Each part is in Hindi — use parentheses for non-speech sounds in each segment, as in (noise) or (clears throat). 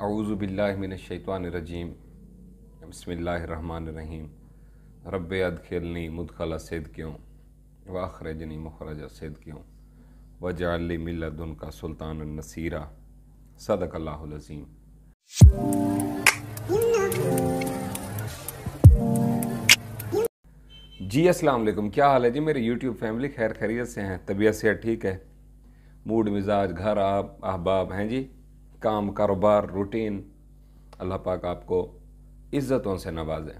आऊज़बिल्लिमिनशैतवानरजीम रहीम रब अदखिलनी मुदखला सैद क्यों वाखरजनी मुखरजा सैद क्यों वजाली मिल्लदन का सुल्तान नसीरा सदक अल्लाज़ीम जी अस्सलाम वालेकुम क्या हाल है जी मेरे यूट्यूब फैमिली खैर खैरियत से हैं तबीयत सेहत ठीक है मूड मिजाज घर आप अहबाब हैं जी काम कारोबार रूटीन अल्लाह पाक आपको इज़्ज़तों से नवाजें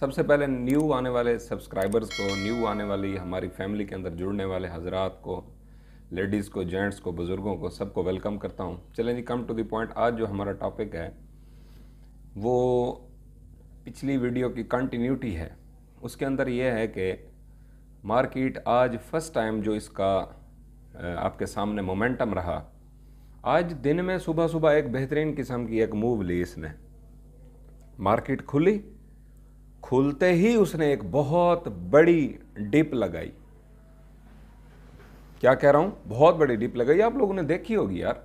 सबसे पहले न्यू आने वाले सब्सक्राइबर्स को न्यू आने वाली हमारी फैमिली के अंदर जुड़ने वाले हजरात को लेडीज़ को जेंट्स को बुज़ुर्गों को सबको वेलकम करता हूँ चलें जी कम टू द पॉइंट आज जो हमारा टॉपिक है वो पिछली वीडियो की कंटिन्यूटी है उसके अंदर यह है कि मार्केट आज फर्स्ट टाइम जो इसका आपके सामने मोमेंटम रहा आज दिन में सुबह सुबह एक बेहतरीन किस्म की एक मूव ली इसने मार्केट खुली खुलते ही उसने एक बहुत बड़ी डिप लगाई क्या कह रहा हूं बहुत बड़ी डिप लगाई आप लोगों ने देखी होगी यार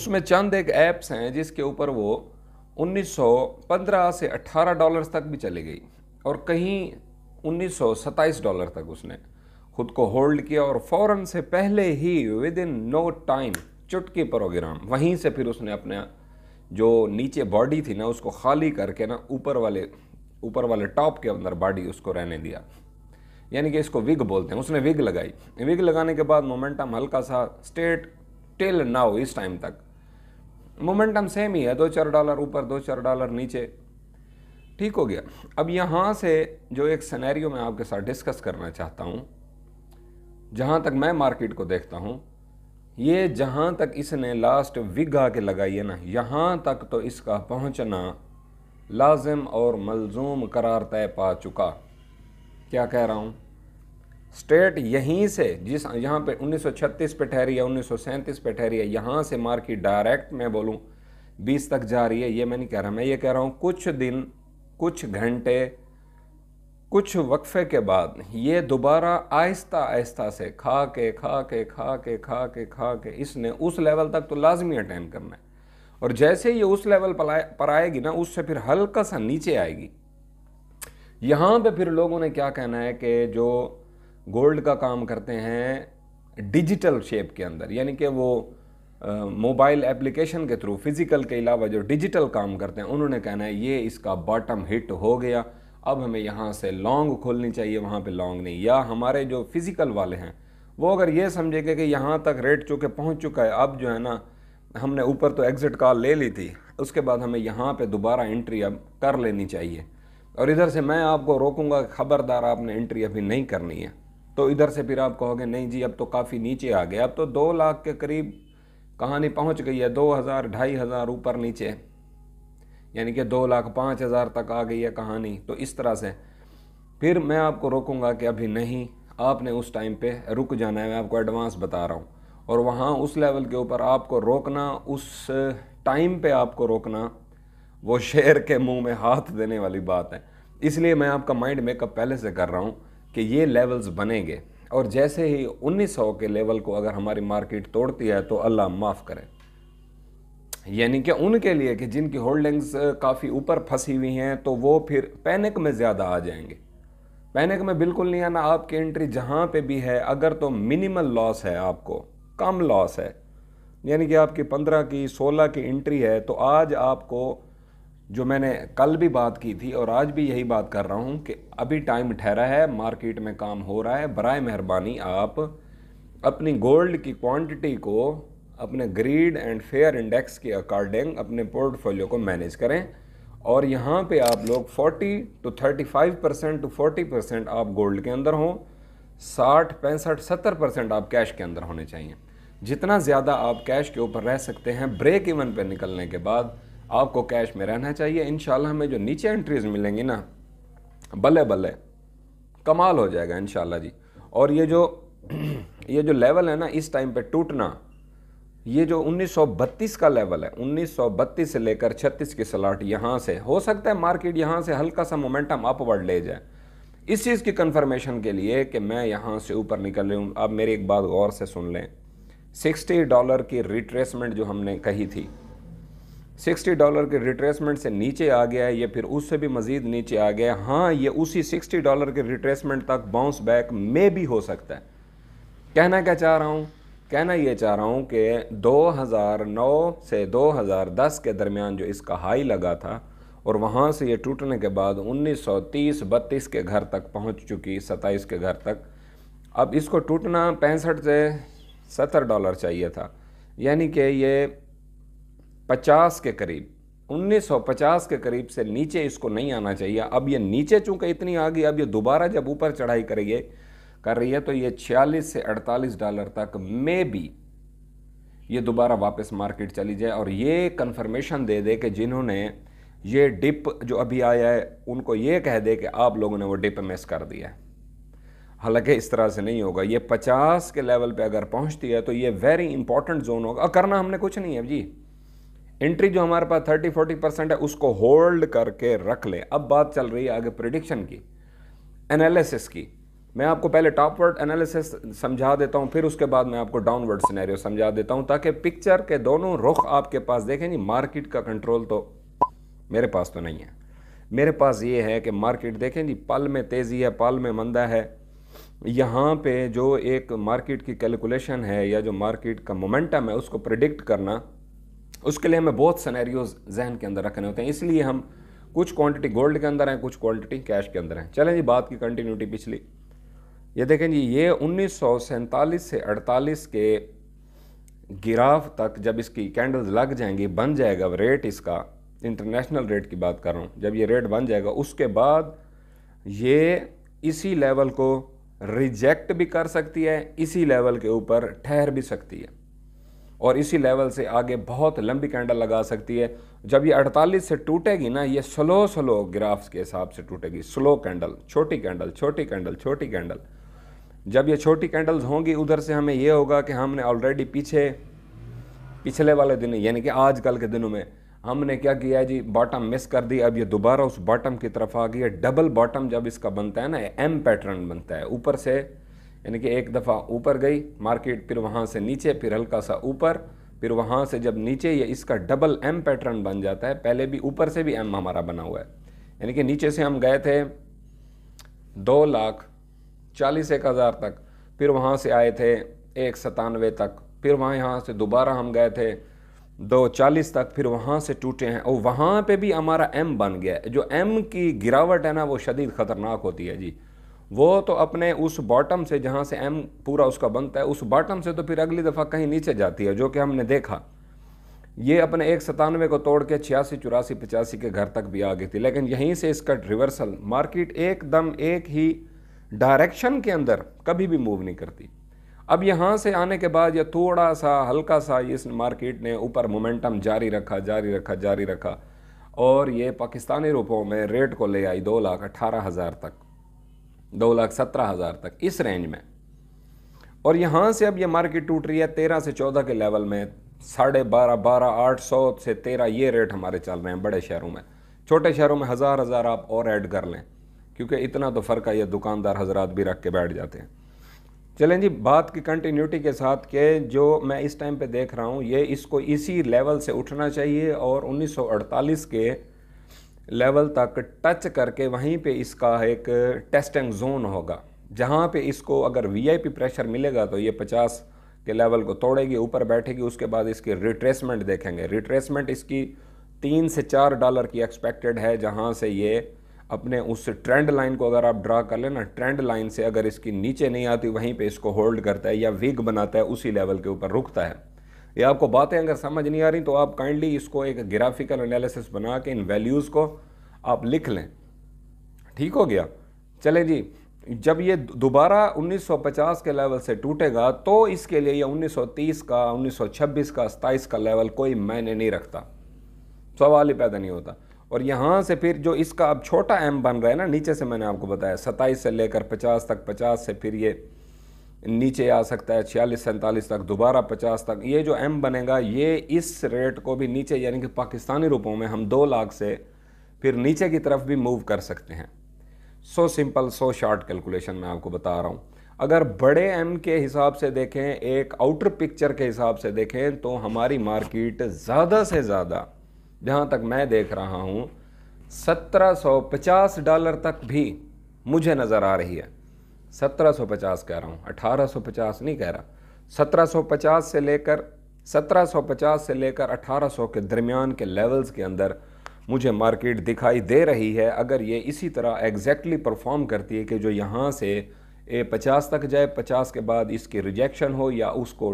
उसमें चंद एक ऐप्स हैं जिसके ऊपर वो 1915 से 18 डॉलर्स तक भी चली गई और कहीं उन्नीस डॉलर तक उसने खुद को होल्ड किया और फ़ौरन से पहले ही विद इन नो टाइम चुटकी प्रोग्राम वहीं से फिर उसने अपने जो नीचे बॉडी थी ना उसको खाली करके ना ऊपर वाले ऊपर वाले टॉप के अंदर बॉडी उसको रहने दिया यानी कि इसको विग बोलते हैं उसने विग लगाई विग लगाने के बाद मोमेंटम हल्का सा स्टेट टिल नाउ इस टाइम तक मोमेंटम सेम ही है दो चार डॉलर ऊपर दो चार डॉलर नीचे ठीक हो गया अब यहाँ से जो एक सिनेरियो मैं आपके साथ डिस्कस करना चाहता हूँ जहाँ तक मैं मार्केट को देखता हूँ ये जहाँ तक इसने लास्ट विग के लगाई है ना यहाँ तक तो इसका पहुँचना लाजम और मलजूम करार तय पा चुका क्या कह रहा हूँ स्टेट यहीं से जिस यहाँ पे 1936 पे ठहरी है 1937 पे ठहरी है यहाँ से मार्केट डायरेक्ट मैं बोलूँ 20 तक जा रही है ये मैं नहीं कह रहा मैं ये कह रहा हूँ कुछ दिन कुछ घंटे कुछ वक्फे के बाद ये दोबारा आहिस्ता आहिस्ता से खा के खा के खा के खा के खा के इसने उस लेवल तक तो लाजमी अटेंड करना है और जैसे ये उस लेवल पर आएगी ना उससे फिर हल्का सा नीचे आएगी यहाँ पे फिर लोगों ने क्या कहना है कि जो गोल्ड का काम करते हैं डिजिटल शेप के अंदर यानी कि वो मोबाइल एप्लीकेशन के थ्रू फिज़िकल के अलावा जो डिजिटल काम करते हैं उन्होंने कहना है ये इसका बॉटम हिट हो गया अब हमें यहाँ से लॉन्ग खोलनी चाहिए वहाँ पे लॉन्ग नहीं या हमारे जो फिज़िकल वाले हैं वो अगर ये समझेंगे कि यहाँ तक रेट चूँकि पहुँच चुका है अब जो है ना हमने ऊपर तो एग्ज़िट कॉल ले ली थी उसके बाद हमें यहाँ पे दोबारा एंट्री अब कर लेनी चाहिए और इधर से मैं आपको रोकूंगा ख़बरदार आपने एंट्री अभी नहीं करनी है तो इधर से फिर आप कहोगे नहीं जी अब तो काफ़ी नीचे आ गए अब तो दो लाख के करीब कहानी पहुँच गई है दो हज़ार ढाई हज़ार ऊपर नीचे यानी कि दो लाख पाँच हज़ार तक आ गई है कहानी तो इस तरह से फिर मैं आपको रोकूंगा कि अभी नहीं आपने उस टाइम पे रुक जाना है मैं आपको एडवांस बता रहा हूँ और वहाँ उस लेवल के ऊपर आपको रोकना उस टाइम पे आपको रोकना वो शेर के मुंह में हाथ देने वाली बात है इसलिए मैं आपका माइंड मेकअप पहले से कर रहा हूँ कि ये लेवल्स बनेंगे और जैसे ही 1900 के लेवल को अगर हमारी मार्केट तोड़ती है तो अल्लाह माफ़ करें यानी कि उनके लिए कि जिनकी होल्डिंग्स काफ़ी ऊपर फंसी हुई हैं तो वो फिर पैनिक में ज़्यादा आ जाएंगे पैनिक में बिल्कुल नहीं आना आपकी एंट्री जहाँ पे भी है अगर तो मिनिमल लॉस है आपको कम लॉस है यानी कि आपकी पंद्रह की सोलह की एंट्री है तो आज आपको जो मैंने कल भी बात की थी और आज भी यही बात कर रहा हूँ कि अभी टाइम ठहरा है मार्केट में काम हो रहा है बर मेहरबानी आप अपनी गोल्ड की क्वांटिटी को अपने ग्रीड एंड फेयर इंडेक्स के अकॉर्डिंग अपने पोर्टफोलियो को मैनेज करें और यहाँ पे आप लोग 40 टू 35 परसेंट टू 40 परसेंट आप गोल्ड के अंदर हों साठ पैंसठ सत्तर परसेंट आप कैश के अंदर होने चाहिए जितना ज़्यादा आप कैश के ऊपर रह सकते हैं ब्रेक इवन पर निकलने के बाद आपको कैश में रहना चाहिए इन हमें जो नीचे एंट्रीज मिलेंगी ना बल्ले बल्ले कमाल हो जाएगा इन जी और ये जो (clears throat) ये जो लेवल है ना इस टाइम पे टूटना ये जो 1932 का लेवल है 1932 से लेकर 36 की सलाट यहाँ से हो सकता है मार्केट यहाँ से हल्का सा मोमेंटम अपवर्ड ले जाए इस चीज़ की कंफर्मेशन के लिए कि मैं यहाँ से ऊपर निकल रही हूँ अब मेरी एक बात गौर से सुन लें 60 डॉलर की रिट्रेसमेंट जो हमने कही थी 60 डॉलर के रिट्रेसमेंट से नीचे आ गया है या फिर उससे भी मज़ीद नीचे आ गया हाँ ये उसी सिक्सटी डॉलर के रिट्रेसमेंट तक बाउंस बैक में भी हो सकता है कहना क्या चाह रहा हूँ कहना ये चाह रहा हूँ कि 2009 से 2010 के दरमियान जो इसका हाई लगा था और वहाँ से ये टूटने के बाद 1930 32 के घर तक पहुँच चुकी 27 के घर तक अब इसको टूटना पैंसठ से सत्तर डॉलर चाहिए था यानी कि ये 50 के करीब 1950 के करीब से नीचे इसको नहीं आना चाहिए अब ये नीचे चूँकि इतनी आ गई अब ये दोबारा जब ऊपर चढ़ाई करेगी कर रही है तो ये 46 से 48 डॉलर तक मे बी ये दोबारा वापस मार्केट चली जाए और ये कंफर्मेशन दे दे कि जिन्होंने ये डिप जो अभी आया है उनको ये कह दे कि आप लोगों ने वो डिप मिस कर दिया है हालांकि इस तरह से नहीं होगा ये 50 के लेवल पे अगर पहुंचती है तो ये वेरी इंपॉर्टेंट जोन होगा करना हमने कुछ नहीं है जी एंट्री जो हमारे पास 30 40 परसेंट है उसको होल्ड करके रख ले अब बात चल रही है आगे प्रिडिक्शन की एनालिसिस की मैं आपको पहले टॉपवर्ड एनालिसिस समझा देता हूँ फिर उसके बाद मैं आपको डाउनवर्ड सिनेरियो समझा देता हूँ ताकि पिक्चर के दोनों रुख आपके पास देखें जी मार्केट का कंट्रोल तो मेरे पास तो नहीं है मेरे पास ये है कि मार्केट देखें जी पल में तेज़ी है पल में मंदा है यहाँ पे जो एक मार्केट की कैलकुलेशन है या जो मार्केट का मोमेंटम है उसको प्रिडिक्ट करना उसके लिए हमें बहुत सनेरियोज जहन के अंदर रखने होते हैं इसलिए हम कुछ क्वांटिटी गोल्ड के अंदर हैं कुछ क्वांटिटी कैश के अंदर हैं चलें जी बात की कंटिन्यूटी पिछली ये देखें जी ये उन्नीस से अड़तालीस के गिराव तक जब इसकी कैंडल्स लग जाएंगी बन जाएगा रेट इसका इंटरनेशनल रेट की बात कर रहा हूँ जब ये रेट बन जाएगा उसके बाद ये इसी लेवल को रिजेक्ट भी कर सकती है इसी लेवल के ऊपर ठहर भी सकती है और इसी लेवल से आगे बहुत लंबी कैंडल लगा सकती है जब ये 48 से टूटेगी ना ये स्लो स्लो ग्राफ्स के हिसाब से टूटेगी स्लो कैंडल छोटी कैंडल छोटी कैंडल छोटी कैंडल जब ये छोटी कैंडल्स होंगी उधर से हमें यह होगा कि हमने ऑलरेडी पीछे पिछले वाले दिन यानी कि आज कल के दिनों में हमने क्या किया जी बॉटम मिस कर दी अब ये दोबारा उस बॉटम की तरफ आ गई है डबल बॉटम जब इसका बनता है ना एम पैटर्न बनता है ऊपर से यानी कि एक दफ़ा ऊपर गई मार्केट फिर वहाँ से नीचे फिर हल्का सा ऊपर फिर वहाँ से जब नीचे ये इसका डबल एम पैटर्न बन जाता है पहले भी ऊपर से भी एम हमारा बना हुआ है यानी कि नीचे से हम गए थे दो लाख चालीस एक हज़ार तक फिर वहाँ से आए थे एक सतानवे तक फिर वहाँ यहाँ से दोबारा हम गए थे दो चालीस तक फिर वहाँ से टूटे हैं और वहाँ पे भी हमारा एम बन गया है जो एम की गिरावट है ना वो शदीद ख़तरनाक होती है जी वो तो अपने उस बॉटम से जहाँ से एम पूरा उसका बनता है उस बॉटम से तो फिर अगली दफ़ा कहीं नीचे जाती है जो कि हमने देखा ये अपने एक सतानवे को तोड़ के छियासी चौरासी पचासी के घर तक भी आ गई थी लेकिन यहीं से इसका रिवर्सल मार्केट एकदम एक ही डायरेक्शन के अंदर कभी भी मूव नहीं करती अब यहाँ से आने के बाद या थोड़ा सा हल्का सा इस मार्केट ने ऊपर मोमेंटम जारी रखा जारी रखा जारी रखा और ये पाकिस्तानी रुपयों में रेट को ले आई दो लाख अट्ठारह हज़ार तक दो लाख सत्रह हज़ार तक इस रेंज में और यहाँ से अब ये मार्केट टूट रही है तेरह से चौदह के लेवल में साढ़े बारह बारह आठ सौ से तेरह ये रेट हमारे चल रहे हैं बड़े शहरों में छोटे शहरों में हज़ार हज़ार आप और ऐड कर लें क्योंकि इतना तो फ़र्क है ये दुकानदार हजरात भी रख के बैठ जाते हैं चलें जी बात की कंटिन्यूटी के साथ के जो मैं इस टाइम पे देख रहा हूँ ये इसको इसी लेवल से उठना चाहिए और 1948 के लेवल तक टच करके वहीं पे इसका एक टेस्टिंग जोन होगा जहाँ पे इसको अगर वीआईपी प्रेशर मिलेगा तो ये 50 के लेवल को तोड़ेगी ऊपर बैठेगी उसके बाद इसकी रिट्रेसमेंट देखेंगे रिट्रेसमेंट इसकी तीन से चार डॉलर की एक्सपेक्टेड है जहाँ से ये अपने उस ट्रेंड लाइन को अगर आप ड्रा कर लेना ट्रेंड लाइन से अगर इसकी नीचे नहीं आती वहीं पे इसको होल्ड करता है या वीक बनाता है उसी लेवल के ऊपर रुकता है ये आपको बातें अगर समझ नहीं आ रही तो आप काइंडली इसको एक ग्राफिकल एनालिसिस बना के इन वैल्यूज़ को आप लिख लें ठीक हो गया चले जी जब ये दोबारा 1950 के लेवल से टूटेगा तो इसके लिए ये 1930 का 1926 का 27 का लेवल कोई मायने नहीं रखता सवाल ही पैदा नहीं होता और यहाँ से फिर जो इसका अब छोटा एम बन रहा है ना नीचे से मैंने आपको बताया सत्ताईस से लेकर पचास तक पचास से फिर ये नीचे आ सकता है छियालीस सैंतालीस तक दोबारा पचास तक ये जो एम बनेगा ये इस रेट को भी नीचे यानी कि पाकिस्तानी रुपयों में हम दो लाख से फिर नीचे की तरफ भी मूव कर सकते हैं so simple so short calculation मैं आपको बता रहा हूँ अगर बड़े एम के हिसाब से देखें एक आउटर पिक्चर के हिसाब से देखें तो हमारी मार्केट ज़्यादा से ज़्यादा जहाँ तक मैं देख रहा हूँ 1750 डॉलर तक भी मुझे नज़र आ रही है 1750 कह रहा हूँ 1850 नहीं कह रहा 1750 से लेकर 1750 से लेकर 1800 के दरमियान के लेवल्स के अंदर मुझे मार्केट दिखाई दे रही है अगर ये इसी तरह एग्जैक्टली परफॉर्म करती है कि जो यहाँ से ए पचास तक जाए पचास के बाद इसकी रिजेक्शन हो या उसको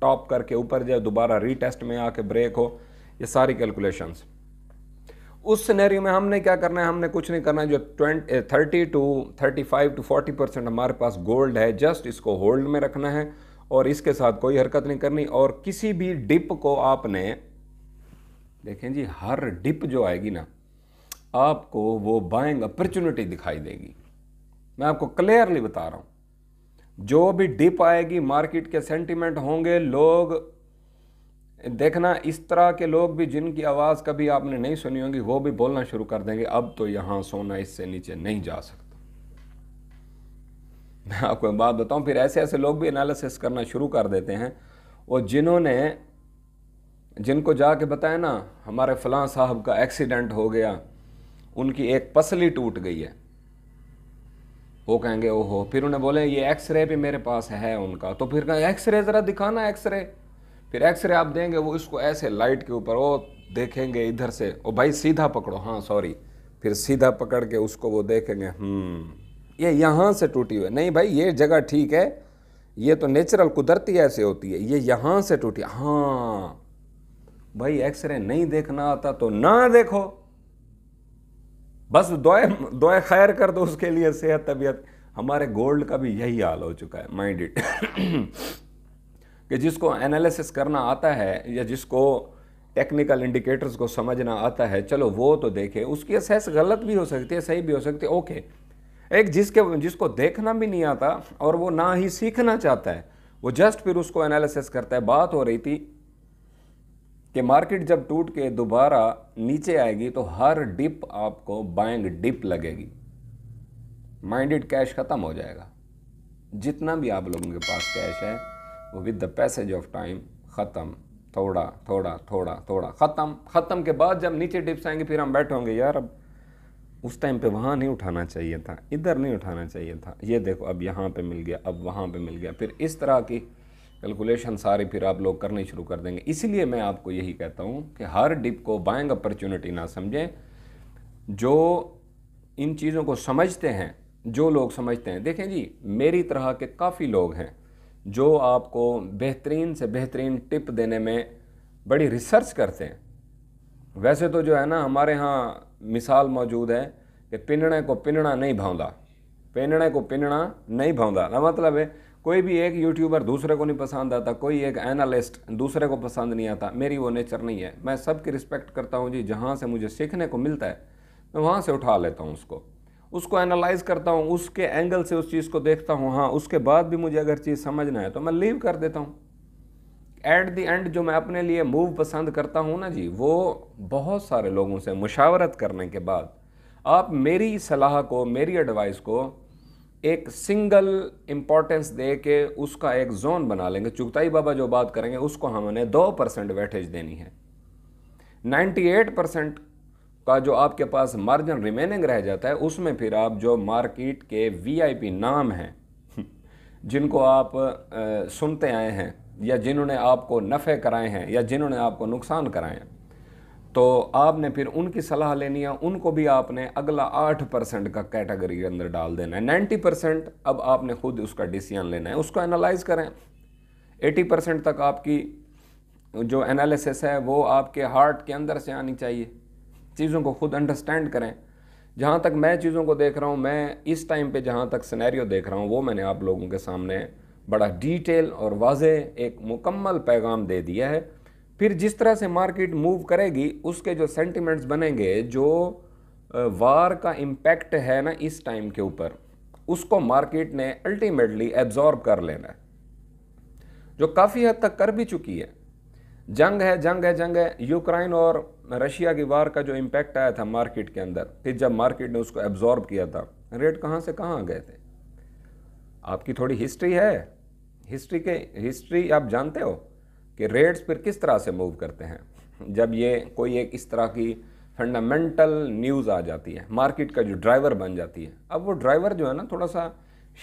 टॉप करके ऊपर जाए दोबारा रीटेस्ट में आके ब्रेक हो ये सारी कैलकुलेशंस उस सिनेरियो में हमने क्या करना है हमने कुछ नहीं करना है जो twenty thirty to thirty five to forty percent हमारे पास गोल्ड है जस्ट इसको होल्ड में रखना है और इसके साथ कोई हरकत नहीं करनी और किसी भी डिप को आपने देखें जी हर डिप जो आएगी ना आपको वो बाइंग अपॉर्चुनिटी दिखाई देगी मैं आपको क्लियरली बता रहा हूँ जो भी डिप आएगी मार्केट के सेंटिमेंट होंगे लोग देखना इस तरह के लोग भी जिनकी आवाज़ कभी आपने नहीं सुनी होगी वो भी बोलना शुरू कर देंगे अब तो यहाँ सोना इससे नीचे नहीं जा सकता मैं आपको एक बात बताऊँ फिर ऐसे ऐसे लोग भी एनालिसिस करना शुरू कर देते हैं और जिन्होंने जिनको जाके बताया ना हमारे फलां साहब का एक्सीडेंट हो गया उनकी एक पसली टूट गई है वो कहेंगे ओहो फिर उन्हें बोले ये एक्सरे भी मेरे पास है उनका तो फिर कहें एक्सरे ज़रा दिखाना एक्सरे फिर एक्सरे आप देंगे वो इसको ऐसे लाइट के ऊपर वो देखेंगे इधर से ओ भाई सीधा पकड़ो हाँ सॉरी फिर सीधा पकड़ के उसको वो देखेंगे हम्म। ये यहाँ से टूटी हुई नहीं भाई ये जगह ठीक है ये तो नेचुरल कुदरती ऐसे होती है ये यहाँ से टूटी हाँ भाई एक्सरे नहीं देखना आता तो ना देखो बस दुआ दुआ खैर कर दो उसके लिए सेहत तबीयत हमारे गोल्ड का भी यही हाल हो चुका है माइंड कि जिसको एनालिसिस करना आता है या जिसको टेक्निकल इंडिकेटर्स को समझना आता है चलो वो तो देखे उसकी असेस गलत भी हो सकती है सही भी हो सकती है ओके एक जिसके जिसको देखना भी नहीं आता और वो ना ही सीखना चाहता है वो जस्ट फिर उसको एनालिसिस करता है बात हो रही थी कि मार्केट जब टूट के दोबारा नीचे आएगी तो हर डिप आपको बाइंग डिप लगेगी माइंडेड कैश ख़त्म हो जाएगा जितना भी आप लोगों के पास कैश है with the passage of time ख़त्म थोड़ा थोड़ा थोड़ा थोड़ा ख़त्म ख़त्म के बाद जब नीचे डिप्स आएंगे फिर हम बैठे होंगे यार अब उस टाइम पे वहाँ नहीं उठाना चाहिए था इधर नहीं उठाना चाहिए था ये देखो अब यहाँ पे मिल गया अब वहाँ पे मिल गया फिर इस तरह की कैलकुलेशन सारी फिर आप लोग करनी शुरू कर देंगे इसीलिए मैं आपको यही कहता हूँ कि हर डिप को बाइंग अपॉर्चुनिटी ना समझें जो इन चीज़ों को समझते हैं जो लोग समझते हैं देखें जी मेरी तरह के काफ़ी लोग हैं जो आपको बेहतरीन से बेहतरीन टिप देने में बड़ी रिसर्च करते हैं वैसे तो जो है ना हमारे यहाँ मिसाल मौजूद है कि पिनड़े को पिनड़ा नहीं भावंदा पिनड़े को पिनड़ा नहीं भावंदा ना मतलब है कोई भी एक यूट्यूबर दूसरे को नहीं पसंद आता कोई एक एनालिस्ट दूसरे को पसंद नहीं आता मेरी वो नेचर नहीं है मैं सबकी रिस्पेक्ट करता हूँ जी जहाँ से मुझे सीखने को मिलता है मैं वहाँ से उठा लेता हूँ उसको उसको एनालाइज करता हूँ उसके एंगल से उस चीज़ को देखता हूँ हाँ उसके बाद भी मुझे अगर चीज़ समझना है तो मैं लीव कर देता हूँ एट दी एंड जो मैं अपने लिए मूव पसंद करता हूँ ना जी वो बहुत सारे लोगों से मुशावरत करने के बाद आप मेरी सलाह को मेरी एडवाइस को एक सिंगल इम्पॉर्टेंस दे के उसका एक जोन बना लेंगे चुगताई बाबा जो बात करेंगे उसको हमने दो परसेंट वेटेज देनी है नाइन्टी एट परसेंट का जो आपके पास मार्जिन रिमेनिंग रह जाता है उसमें फिर आप जो मार्केट के वीआईपी नाम हैं जिनको आप आ, सुनते आए हैं या जिन्होंने आपको नफ़े कराए हैं या जिन्होंने आपको नुकसान कराए हैं तो आपने फिर उनकी सलाह लेनी है उनको भी आपने अगला आठ परसेंट का कैटेगरी के अंदर डाल देना है नाइन्टी परसेंट अब आपने खुद उसका डिसीजन लेना है उसको एनालाइज करें एटी परसेंट तक आपकी जो एनालिसिस है वो आपके हार्ट के अंदर से आनी चाहिए चीज़ों को खुद अंडरस्टैंड करें जहाँ तक मैं चीज़ों को देख रहा हूँ मैं इस टाइम पे जहाँ तक सिनेरियो देख रहा हूँ वो मैंने आप लोगों के सामने बड़ा डिटेल और वाज एक मुकम्मल पैगाम दे दिया है फिर जिस तरह से मार्केट मूव करेगी उसके जो सेंटिमेंट्स बनेंगे जो वार का इम्पैक्ट है ना इस टाइम के ऊपर उसको मार्केट ने अल्टीमेटली एब्जॉर्ब कर लेना है जो काफ़ी हद तक कर भी चुकी है जंग है जंग है जंग है यूक्राइन और रशिया की वार का जो इम्पैक्ट आया था मार्केट के अंदर फिर जब मार्केट ने उसको एब्जॉर्ब किया था रेट कहाँ से कहाँ आ गए थे आपकी थोड़ी हिस्ट्री है हिस्ट्री के हिस्ट्री आप जानते हो कि रेट्स फिर किस तरह से मूव करते हैं जब ये कोई एक इस तरह की फंडामेंटल न्यूज़ आ जाती है मार्केट का जो ड्राइवर बन जाती है अब वो ड्राइवर जो है ना थोड़ा सा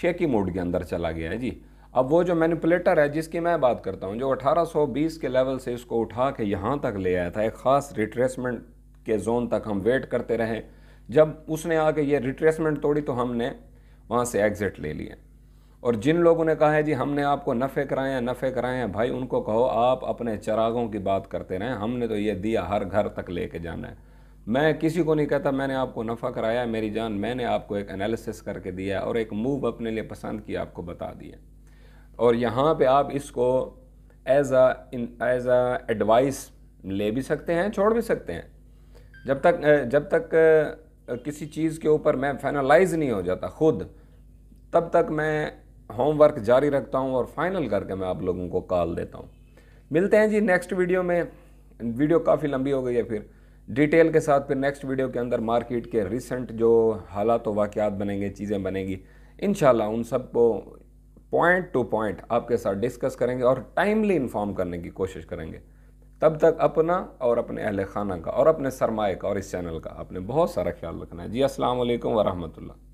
शेकी मोड के अंदर चला गया है जी अब वो जो मैनिपुलेटर है जिसकी मैं बात करता हूँ जो 1820 के लेवल से इसको उठा के यहाँ तक ले आया था एक ख़ास रिट्रेसमेंट के जोन तक हम वेट करते रहे जब उसने आके ये रिट्रेसमेंट तोड़ी तो हमने वहाँ से एग्ज़िट ले लिए और जिन लोगों ने कहा है जी हमने आपको नफ़े कराए हैं नफ़े कराए हैं भाई उनको कहो आप अपने चरागों की बात करते रहें हमने तो ये दिया हर घर तक ले कर जाना है मैं किसी को नहीं कहता मैंने आपको नफ़ा कराया मेरी जान मैंने आपको एक एनालिसिस करके दिया और एक मूव अपने लिए पसंद किया आपको बता दिया और यहाँ पे आप इसको as a as a advice ले भी सकते हैं छोड़ भी सकते हैं जब तक जब तक किसी चीज़ के ऊपर मैं फाइनलाइज नहीं हो जाता खुद तब तक मैं होमवर्क जारी रखता हूँ और फाइनल करके मैं आप लोगों को कॉल देता हूँ मिलते हैं जी नेक्स्ट वीडियो में वीडियो काफ़ी लंबी हो गई है फिर डिटेल के साथ फिर नेक्स्ट वीडियो के अंदर मार्केट के रिसेंट जो हालात तो वाक़ात बनेंगे चीज़ें बनेंगी इन उन सब को पॉइंट टू पॉइंट आपके साथ डिस्कस करेंगे और टाइमली इन्फॉर्म करने की कोशिश करेंगे तब तक अपना और अपने अहल खाना का और अपने सरमाए का और इस चैनल का आपने बहुत सारा ख्याल रखना है जी असल वालेकुम